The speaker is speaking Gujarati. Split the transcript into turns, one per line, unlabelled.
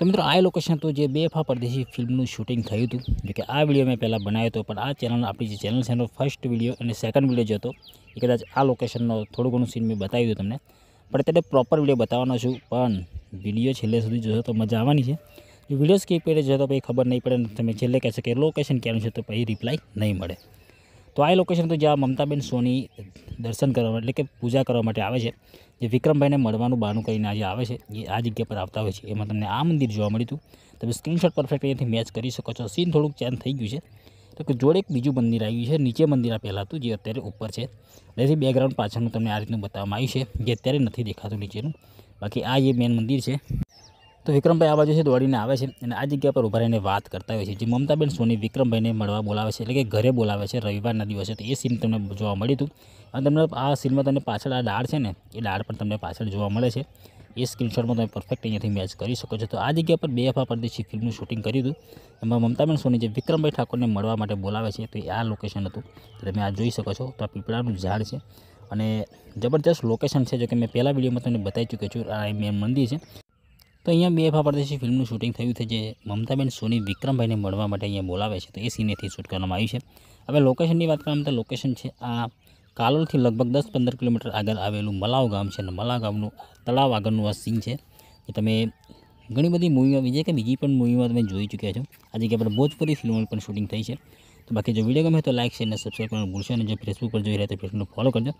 તો મિત્રો આ લોકેશન તો જે બે ફા પર દેસી ફિલ્મ નું શૂટિંગ થયું હતું એટલે કે આ વિડિયો મેં પહેલા બનાવ્યો તો પણ આ ચેનલ આપણી જે ચેનલ છેનો ફર્સ્ટ વિડિયો અને સેકન્ડ વિડિયો જ હતો કે કદાચ આ લોકેશનનો થોડો ઘણો સીન મે બતાવ્યો તમને પર એટલે પ્રોપર વિડિયો બતાવવાનો છું પણ વિડિયો છેલે સુધી જોજો તો મજા આવવાની છે જો વિડિયોસ્કેપ પેરે જો તો ભઈ ખબર નહી પડે તમને છેલે કઈ શકે લોકેશન ક્યાંનું છે તો ભઈ રિપ્લાય નહીં મળે વાય લોકેશન તો જ્યાં મમતાબેન સોની દર્શન કરવા એટલે કે પૂજા કરવા માટે આવે છે જે વિક્રમભાઈને મળવાનું બાનું કરીને આજે આવે છે આ જગ્યા પર આવતા છે એમાં તમને આ મંદિર જોવા મળ્યું તો તમે સ્ક્રીનશોટ પરફેક્ટ અહીંયાથી મેચ કરી શકો છો સીન થોડું ચેન્જ થઈ ગયું છે તો કે જોડેક બીજું મંદિર આવ્યું છે નીચે મંદિર આ પહેલાતું જે અત્યારે ઉપર છે એટલે બેકગ્રાઉન્ડ પાછળનું તમને આ રીતે બતાવવામાં આવ્યું છે જે અત્યારે નથી દેખાતું નીચેનું બાકી આ જે મેન મંદિર છે તો વિક્રમભાઈ આ બાજુ છે દોડીને આવે છે અને આ જગ્યા પર ઉભા રહીને વાત કરતા હોય છે જે મમતાબેન સોની વિક્રમભાઈને મળવા બોલાવે છે એટલે કે ઘરે બોલાવે છે રવિવારના દિવસે તો એ સીન તમને જોવા મળ્યું હતું અને તમને આ સીનમાં તમને પાછળ આ ડાળ છે ને એ ડાળ પણ તમને પાછળ જોવા મળે છે એ સ્ક્રીનશોટમાં તમે પરફેક્ટ અહીંયાથી મેચ કરી શકો છો તો આ જગ્યા પર બે એફા પરદેશી ફિલ્મનું શૂટિંગ કર્યું હતું એમાં મમતાબેન સોની જે વિક્રમભાઈ ઠાકોરને મળવા માટે બોલાવે છે તો એ આ લોકેશન હતું તમે આ જોઈ શકો છો તો આ પીપળાનું ઝાડ છે અને જબરજસ્ત લોકેશન છે જો કે મેં પહેલાં વિડીયોમાં તમને બતાવી ચૂક્યો છું આ મેં મંદિર છે તો અહીંયા બે ભાપ્રદેશી ફિલ્મનું શૂટિંગ થયું છે જે મમતાબેન સોની વિક્રમભાઈને મળવા માટે અહીંયા બોલાવ્યા છે તો એ સીનેથી શૂટ કરવામાં આવી છે હવે લોકેશનની વાત કરીએ તો લોકેશન છે આ કાલોલથી લગભગ 10 15 કિલોમીટર આગળ આવેલું મલાવ ગામ છે અને મલા ગામનું તળાવ ગામનું એક સીન છે કે તમે ઘણી બધી મૂવીમાં વિજે કે બીજી પણ મૂવીમાં તમે જોઈ ચૂક્યા છો આજે કે પર મોજપુરી ફિલ્મ પણ શૂટિંગ થઈ છે તો બાકી જો વિડીયોગમે તો લાઈક શેર અને સબસ્ક્રાઇબ કરવાનું ભૂલશો નજો ફેસબુક પર જોઈ રહ્યા તો પેજને ફોલો કરજો